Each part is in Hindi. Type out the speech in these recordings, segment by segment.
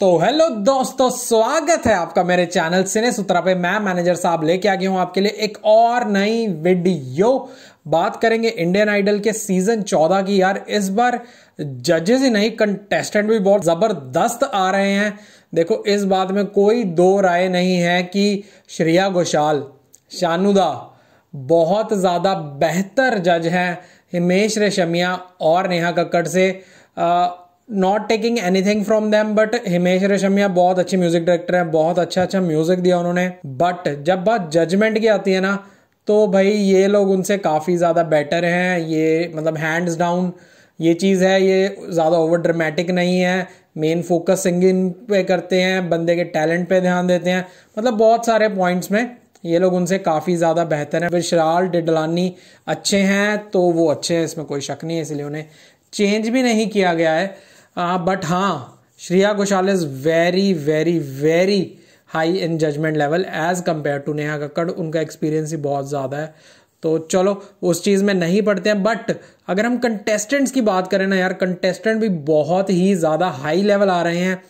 तो हेलो दोस्तों स्वागत है आपका मेरे चैनल सिने सूत्रा पे मैं मैनेजर साहब लेके आ गया हूं आपके लिए एक और नई वीडियो बात करेंगे इंडियन आइडल के सीजन 14 की यार इस बार जजेस ही नहीं कंटेस्टेंट भी बहुत जबरदस्त आ रहे हैं देखो इस बात में कोई दो राय नहीं है कि श्रेया घोषाल शानुदा बहुत ज़्यादा बेहतर जज हैं हिमेश रेशमिया और नेहा कक्कड़ से ah, not taking anything from them but Himesh Reshammiya बहुत अच्छे म्यूजिक डायरेक्टर हैं बहुत अच्छा अच्छा म्यूजिक दिया उन्होंने बट जब बात जजमेंट की आती है ना तो भाई ये लोग उनसे काफ़ी ज़्यादा बेटर हैं ये मतलब हैंड्स डाउन ये चीज़ है ये ज़्यादा ओवर ड्रामेटिक नहीं है मेन फोकस सिंगिंग पे करते हैं बंदे के टैलेंट पे ध्यान देते हैं मतलब बहुत सारे पॉइंट्स में ये लोग उनसे काफ़ी ज़्यादा बेहतर हैं विशराल डिडलानी अच्छे हैं तो वो अच्छे हैं इसमें कोई शक नहीं है इसलिए उन्हें चेंज भी नहीं किया गया है बट हाँ Shreya Ghoshal is very very very high in judgement level as compare to Neha Kakkar उनका एक्सपीरियंस ही बहुत ज़्यादा है तो चलो उस चीज़ में नहीं पढ़ते हैं बट अगर हम कंटेस्टेंट्स की बात करें ना यार कंटेस्टेंट भी बहुत ही ज़्यादा हाई लेवल आ रहे हैं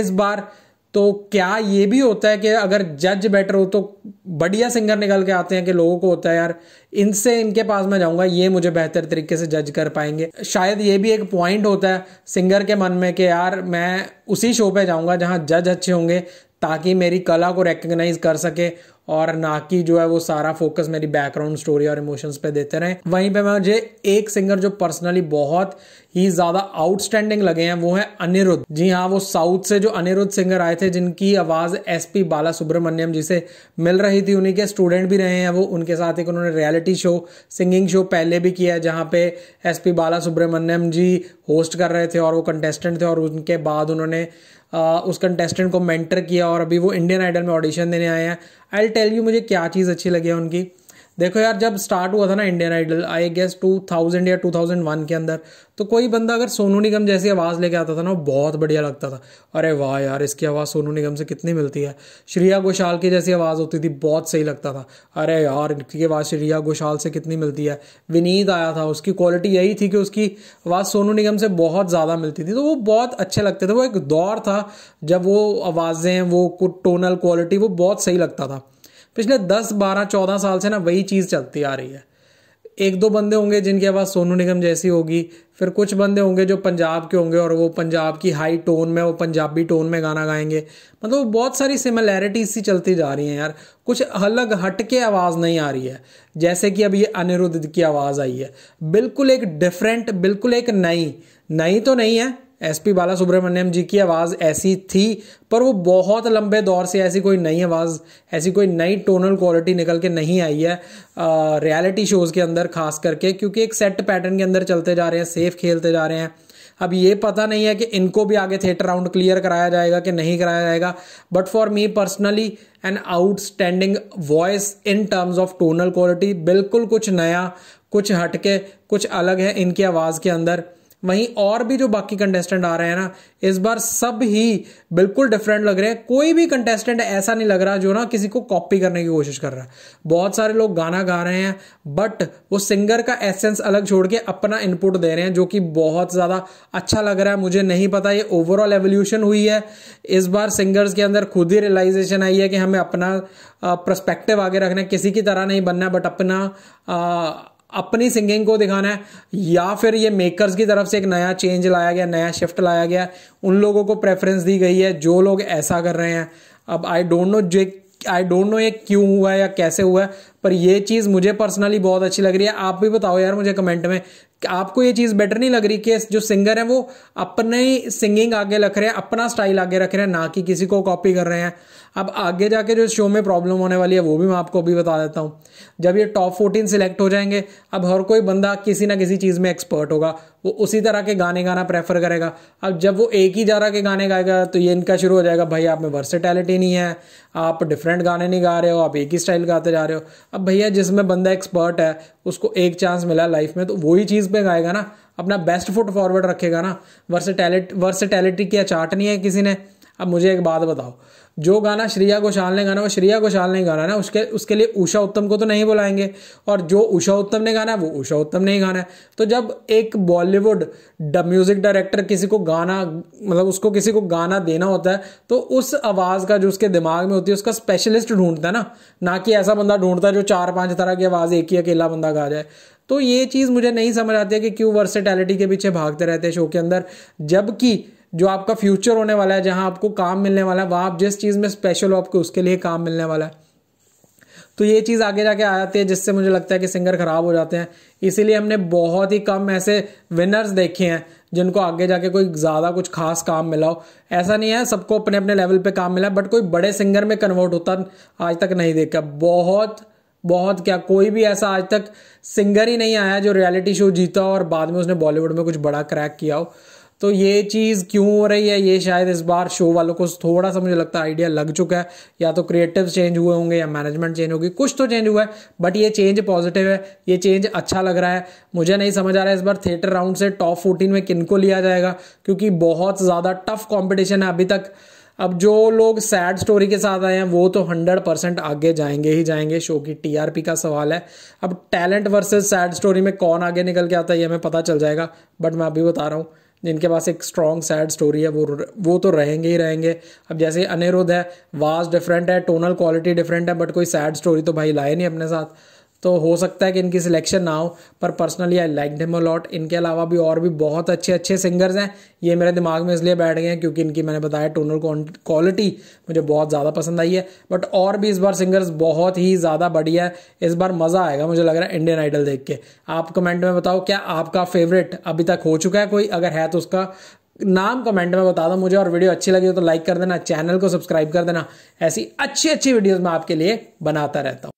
इस बार तो क्या ये भी होता है कि अगर जज बेटर हो तो बढ़िया सिंगर निकल के आते हैं कि लोगों को होता है यार इनसे इनके पास मैं जाऊंगा ये मुझे बेहतर तरीके से जज कर पाएंगे शायद ये भी एक पॉइंट होता है सिंगर के मन में कि यार मैं उसी शो पे जाऊंगा जहां जज अच्छे होंगे ताकि मेरी कला को रिकग्नाइज कर सके और ना कि जो है वो सारा फोकस मेरी बैकग्राउंड स्टोरी और इमोशंस पे देते रहे वहीं पे मुझे एक सिंगर जो पर्सनली बहुत ही ज़्यादा आउटस्टैंडिंग लगे हैं वो है अनिरुद्ध जी हाँ वो साउथ से जो अनिरुद्ध सिंगर आए थे जिनकी आवाज़ एस पी बाला सुब्रमण्यम जी से मिल रही थी उन्हीं के स्टूडेंट भी रहे हैं वो उनके साथ एक उन्होंने रियलिटी शो सिंगिंग शो पहले भी किया है जहाँ पे एस पी बाला सुब्रमण्यम जी होस्ट कर रहे थे और वो कंटेस्टेंट थे और उनके बाद उन्होंने उस कंटेस्टेंट को मेंटर किया और अभी वो इंडियन आइडल में ऑडिशन देने आए हैं आई टेल यू मुझे क्या चीज़ अच्छी लगी है उनकी देखो यार जब स्टार्ट हुआ था ना इंडियन आइडल आई गेस 2000 या 2001 के अंदर तो कोई बंदा अगर सोनू निगम जैसी आवाज़ लेके आता था ना वो बहुत बढ़िया लगता था अरे वाह यार इसकी आवाज़ सोनू निगम से कितनी मिलती है श्रेया घोषाल की जैसी आवाज़ होती थी बहुत सही लगता था अरे यार इनकी आवाज़ श्रेया घोषाल से कितनी मिलती है विनीत आया था उसकी क्वालिटी यही थी कि उसकी आवाज़ सोनू निगम से बहुत ज़्यादा मिलती थी तो वो बहुत अच्छे लगते थे वो एक दौर था जब वो आवाज़ें वो टोनल क्वालिटी वो बहुत सही लगता था पिछले दस बारह चौदह साल से ना वही चीज़ चलती आ रही है एक दो बंदे होंगे जिनकी आवाज़ सोनू निगम जैसी होगी फिर कुछ बंदे होंगे जो पंजाब के होंगे और वो पंजाब की हाई टोन में वो पंजाबी टोन में गाना गाएंगे मतलब बहुत सारी सिमिलैरिटीज सी चलती जा रही हैं यार कुछ अलग हट के आवाज़ नहीं आ रही है जैसे कि अब ये अनिरुद्ध की आवाज़ आई है बिल्कुल एक डिफरेंट बिल्कुल एक नई नई तो नहीं है एसपी बाला सुब्रमण्यम जी की आवाज़ ऐसी थी पर वो बहुत लंबे दौर से ऐसी कोई नई आवाज़ ऐसी कोई नई टोनल क्वालिटी निकल के नहीं आई है रियलिटी शोज़ के अंदर खास करके क्योंकि एक सेट पैटर्न के अंदर चलते जा रहे हैं सेफ खेलते जा रहे हैं अब ये पता नहीं है कि इनको भी आगे थिएटर राउंड क्लियर कराया जाएगा कि नहीं कराया जाएगा but for me personally an outstanding voice in terms of tonal quality बिल्कुल कुछ नया कुछ हटके कुछ अलग है इनकी आवाज़ के अंदर वहीं और भी जो बाकी कंटेस्टेंट आ रहे हैं ना इस बार सब ही बिल्कुल डिफरेंट लग रहे हैं कोई भी कंटेस्टेंट ऐसा नहीं लग रहा जो ना किसी को कॉपी करने की कोशिश कर रहा है बहुत सारे लोग गाना गा रहे हैं बट वो सिंगर का एसेंस अलग छोड़ के अपना इनपुट दे रहे हैं जो कि बहुत ज़्यादा अच्छा लग रहा है मुझे नहीं पता ये ओवरऑल एवोल्यूशन हुई है इस बार सिंगर्स के अंदर खुद ही रियलाइजेशन आई है कि हमें अपना प्रस्पेक्टिव आगे रखना है किसी की तरह नहीं बनना बट अपना अपनी सिंगिंग को दिखाना है या फिर ये मेकर्स की तरफ से एक नया चेंज लाया गया नया शिफ्ट लाया गया उन लोगों को प्रेफरेंस दी गई है जो लोग ऐसा कर रहे हैं अब आई डोंट नो जो आई डोंट नो ये क्यों हुआ है या कैसे हुआ है पर यह चीज़ मुझे पर्सनली बहुत अच्छी लग रही है आप भी बताओ यार मुझे कमेंट में आपको ये चीज़ बेटर नहीं लग रही कि जो सिंगर है वो अपने सिंगिंग आगे रख रहे हैं अपना स्टाइल आगे रख रहे हैं ना कि किसी को कॉपी कर रहे हैं अब आगे जाके जो शो में प्रॉब्लम होने वाली है वो भी मैं आपको अभी बता देता हूँ जब ये टॉप फोर्टीन सिलेक्ट हो जाएंगे अब हर कोई बंदा किसी ना किसी चीज़ में एक्सपर्ट होगा वो उसी तरह के गाने गाना प्रेफर करेगा अब जब वो एक ही जरा के गाने गाएगा तो ये इनका शुरू हो जाएगा भाई आप में वर्सेटैलिटी नहीं है आप डिफरेंट गाने नहीं गा रहे हो आप एक ही स्टाइल गाते जा रहे हो अब भैया जिसमें बंदा एक्सपर्ट है उसको एक चांस मिला लाइफ में तो वही चीज़ पे गाएगा ना अपना बेस्ट फुट फॉरवर्ड रखेगा ना वर्सेटैलिटी वर्सेटैलिटी की चाट नहीं है किसी ने अब मुझे एक बात बताओ जो गाना श्रेया घोषाल ने गाना वो श्रेया घोषाल ने गाना ना उसके उसके लिए उषा उत्तम को तो नहीं बुलाएंगे और जो उषा उत्तम ने गाना है वो उषा उत्तम ने ही गाना है तो जब एक बॉलीवुड म्यूज़िक डायरेक्टर किसी को गाना मतलब उसको किसी को गाना देना होता है तो उस आवाज़ का जो उसके दिमाग में होती है उसका स्पेशलिस्ट ढूंढता है ना ना कि ऐसा बंदा ढूंढता है जो चार पाँच तरह की आवाज़ एक ही अकेला बंदा गा जाए तो ये चीज़ मुझे नहीं समझ आती है कि क्यों वर्सेटैलिटी के पीछे भागते रहते हैं शो के अंदर जबकि जो आपका फ्यूचर होने वाला है जहां आपको काम मिलने वाला है वहां आप जिस चीज़ में स्पेशल हो आपको उसके लिए काम मिलने वाला है तो ये चीज़ आगे जाके आ जाती है जिससे मुझे लगता है कि सिंगर ख़राब हो जाते हैं इसीलिए हमने बहुत ही कम ऐसे विनर्स देखे हैं जिनको आगे जाके कोई ज़्यादा कुछ खास काम मिला हो ऐसा नहीं है सबको अपने अपने लेवल पे काम मिला बट कोई बड़े सिंगर में कन्वर्ट होता आज तक नहीं देखा बहुत बहुत क्या कोई भी ऐसा आज तक सिंगर ही नहीं आया जो रियलिटी शो जीता और बाद में उसने बॉलीवुड में कुछ बड़ा क्रैक किया हो तो ये चीज़ क्यों हो रही है ये शायद इस बार शो वालों को थोड़ा सा मुझे लगता है आइडिया लग चुका है या तो क्रिएटिव चेंज हुए होंगे या मैनेजमेंट चेंज होगी कुछ तो चेंज हुआ है बट ये चेंज पॉजिटिव है ये चेंज अच्छा लग रहा है मुझे नहीं समझ आ रहा है इस बार थिएटर राउंड से टॉप फोर्टीन में को लिया जाएगा क्योंकि बहुत ज़्यादा टफ कॉम्पिटिशन है अभी तक अब जो लोग सैड स्टोरी के साथ आए हैं वो तो हंड्रेड परसेंट आगे जाएंगे ही जाएंगे शो की टीआरपी का सवाल है अब टैलेंट वर्सेस सैड स्टोरी में कौन आगे निकल के आता है ये हमें पता चल जाएगा बट मैं अभी बता रहा हूँ जिनके पास एक स्ट्रॉन्ग सैड स्टोरी है वो वो तो रहेंगे ही रहेंगे अब जैसे अनिरुद्ध है वाज डिफरेंट है टोनल क्वालिटी डिफरेंट है बट कोई सैड स्टोरी तो भाई लाए नहीं अपने साथ तो हो सकता है कि इनकी सिलेक्शन ना हो पर personally I like him lot इनके अलावा भी और भी बहुत अच्छे अच्छे सिंगर्स हैं ये मेरे दिमाग में इसलिए बैठ गए हैं क्योंकि इनकी मैंने बताया टोनल क्वालिटी मुझे बहुत ज़्यादा पसंद आई है बट और भी इस बार सिंगर्स बहुत ही ज़्यादा बढ़िया है इस बार मज़ा आएगा मुझे लग रहा है इंडियन आइडल देख के आप कमेंट में बताओ क्या आपका फेवरेट अभी तक हो चुका है कोई अगर है तो उसका नाम कमेंट में बता दो मुझे और वीडियो अच्छी लगी हो तो लाइक कर देना चैनल को सब्सक्राइब कर देना ऐसी अच्छी अच्छी वीडियोज मैं आपके लिए बनाता रहता हूँ